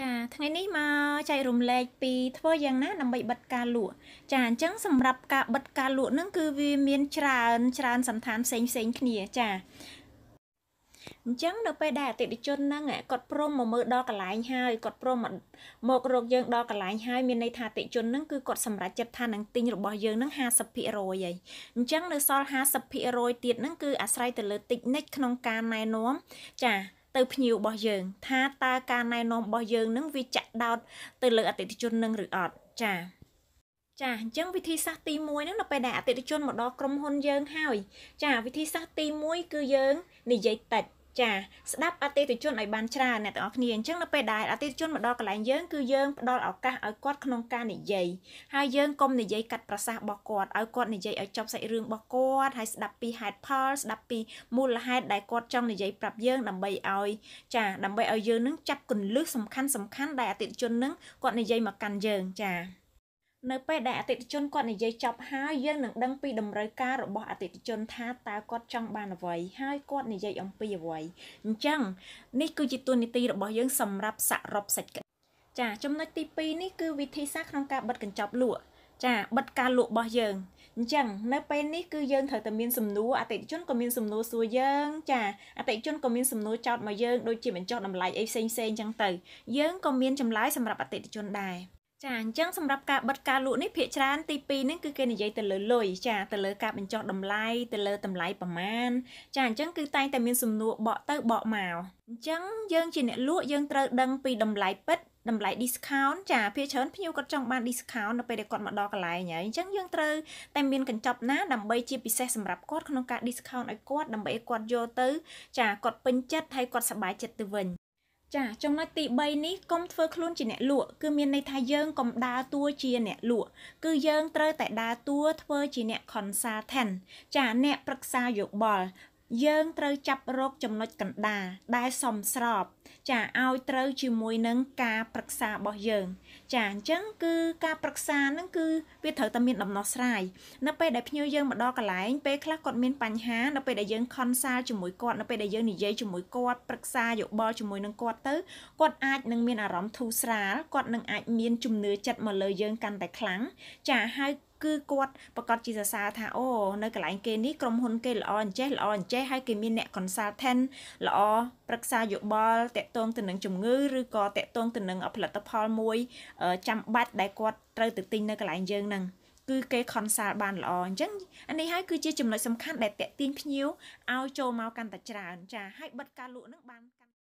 ចាថ្ងៃនេះមកចែករំលែក ពីធ្វើយ៉ាងណាដើម្បីបិទការលក់ចាអញ្ចឹងសម្រាប់ការបិទការលក់នឹងគឺវាមានច្រើន ច្រើនសន្តានផ្សេងផ្សេងគ្នាចាអញ្ចឹងនៅពេលដែលអតិថិជនហ្នឹងគាត់ព្រមមកមើលដល់កន្លែងហើយគាត់ព្រមមករកយើងដល់កន្លែងហើយមានន័យថាអតិថិជនហ្នឹងគឺគាត់សម្រេចចិត្តថានឹងទិញរបស់យើងហ្នឹង50%ហើយអញ្ចឹងនៅសល់50%ទៀតហ្នឹងគឺអាស្រ័យទៅលើតិចនិចក្នុងការណែនាំចាទៅភ្ញៀវរបស់យើងថាតើការណែនាំរបស់យើងនឹងវាចាក់ដោតទៅលើអតិថិជននឹងឬអត់ចា៎ចាអញ្ចឹងវិធីសាស្ត្រទី1ហ្នឹងនៅពេលដែលអតិថិជនមកដល់ក្រុមហ៊ុនយើង ហើយ ចា វិធីសាស្ត្រទី1គឺយើងនិយាយតិចចាស្ដាប់អតិថិជនឲ្យបានច្រើនអ្នកទាំងអស់គ្នាអញ្ចឹងនៅពេលដែលអតិថិជនមកដល់កន្លែងយើង គឺយើងផ្ដល់ឱកាសឲ្យគាត់ក្នុងការនិយាយហើយយើងកុំនិយាយកាត់ប្រសាសន៍របស់គាត់ឲ្យគាត់និយាយឲ្យចប់សាច់រឿងរបស់គាត់ហើយស្ដាប់ពីហេតុផលស្ដាប់ពីមូលហេតុដែលគាត់ចង់និយាយប្រាប់យើងដើម្បីឲ្យ ចា ដើម្បីឲ្យយើងនឹងចាប់គន្លឹះសំខាន់សំខាន់ដែលអតិថិជននឹងគាត់និយាយមកកាន់យើងចានៅពេលដែលអតិថិជនគាត់និយាយចប់ហើយយើងនឹងដឹងពីតម្រូវការរបស់អតិថិជនថាតើគាត់ចង់បានអ្វីហើយគាត់និយាយអំពីអ្វីអញ្ចឹងនេះគឺជាទូនីតិរបស់យើងសម្រាប់សរុបសាច់ចាចំណុចទី2នេះគឺវិធីសាស្ត្រក្នុងការបិទកញ្ចប់លក់ចាបិទការលក់របស់យើងអញ្ចឹងនៅពេលនេះគឺយើងត្រូវតែមានសំណួរអតិថិជនក៏មានសំណួរសួរយើងចាអតិថិជនក៏មានសំណួរចោទមកយើងដូចជាបញ្ចុះតម្លៃអីផ្សេងៗអញ្ចឹងទៅ យើងក៏មានចម្លើយសម្រាប់អតិថិជនដែរចាអញ្ចឹងសម្រាប់ការបិទការលក់នេះភាគច្រើនទី2ហ្នឹងគឺគេនិយាយទៅលើលុយចាទៅលើការបញ្ចុះតម្លៃទៅលើតម្លៃប្រមាណចាអញ្ចឹងគឺតែងតែមានសំណួរបកទៅបកមកអញ្ចឹងយើងជាអ្នកលក់យើងត្រូវដឹងពីតម្លៃពិតតម្លៃ discount ចាភាគច្រើនភ្ញៀវគាត់ចង់បាន discount នៅពេលដែលគាត់មកដល់កន្លែងហើយអញ្ចឹងយើងត្រូវតែមានកញ្ចប់ណាដើម្បីជាពិសេសសម្រាប់គាត់ក្នុងការ discount ឲ្យគាត់ដើម្បីឲ្យគាត់យកទៅ ចាគាត់ពេញចិត្តហើយគាត់សប្បាយចិត្តទៅវិញចាចំណុចទី3នេះកុំធ្វើខ្លួនជាអ្នកលក់គឺមានន័យថាយើងកុំដើរតួជាអ្នកលក់គឺយើងត្រូវតែដើរតួធ្វើជាអ្នក consultant ចាអ្នកប្រឹក្សាយោបល់យើងត្រូវចាប់រក ចំណុចកណ្ដាលដែលសមស្របចាឲ្យត្រូវជាមួយនឹងការប្រឹក្សារបស់យើង ចាអញ្ចឹងគឺការប្រឹក្សាហ្នឹងគឺវាត្រូវតែមានដំណោះស្រាយនៅពេលដែលភ្ញៀវយើងមកដល់កន្លែងពេលខ្លះគាត់មានបញ្ហានៅពេលដែលយើងខនសាលជាមួយគាត់នៅពេលដែលយើងនិយាយជាមួយគាត់ប្រឹក្សាយោបល់ជាមួយនឹងគាត់ទៅគាត់អាចនឹងមានអារម្មណ៍ធូរស្រាលគាត់នឹងអាចមានជំនឿចិត្តមកលើយើងកាន់តែខ្លាំងចាហើយគឺគាត់ប្រកាសជាសរសើរថាអូនៅកន្លែងគេនេះក្រុមហ៊ុនគេល្អអញ្ចេះល្អអញ្ចេះហើយគេមានអ្នក consultant ល្អប្រឹក្សាយោបល់តកតងទៅនឹងជំងឺឬក៏តកតងទៅនឹងផលិតផលមួយចាំបាច់ដែលគាត់ត្រូវទៅទិញនៅកន្លែងយើងហ្នឹងគឺគេ consult បានល្អអញ្ចឹងអានេះហើយគឺជាចំណុចសំខាន់ដែលតេទៀងភ្ញៀវឲ្យចូលមកកាន់តែច្រើនចាហើយបិទការលក់នឹងបាន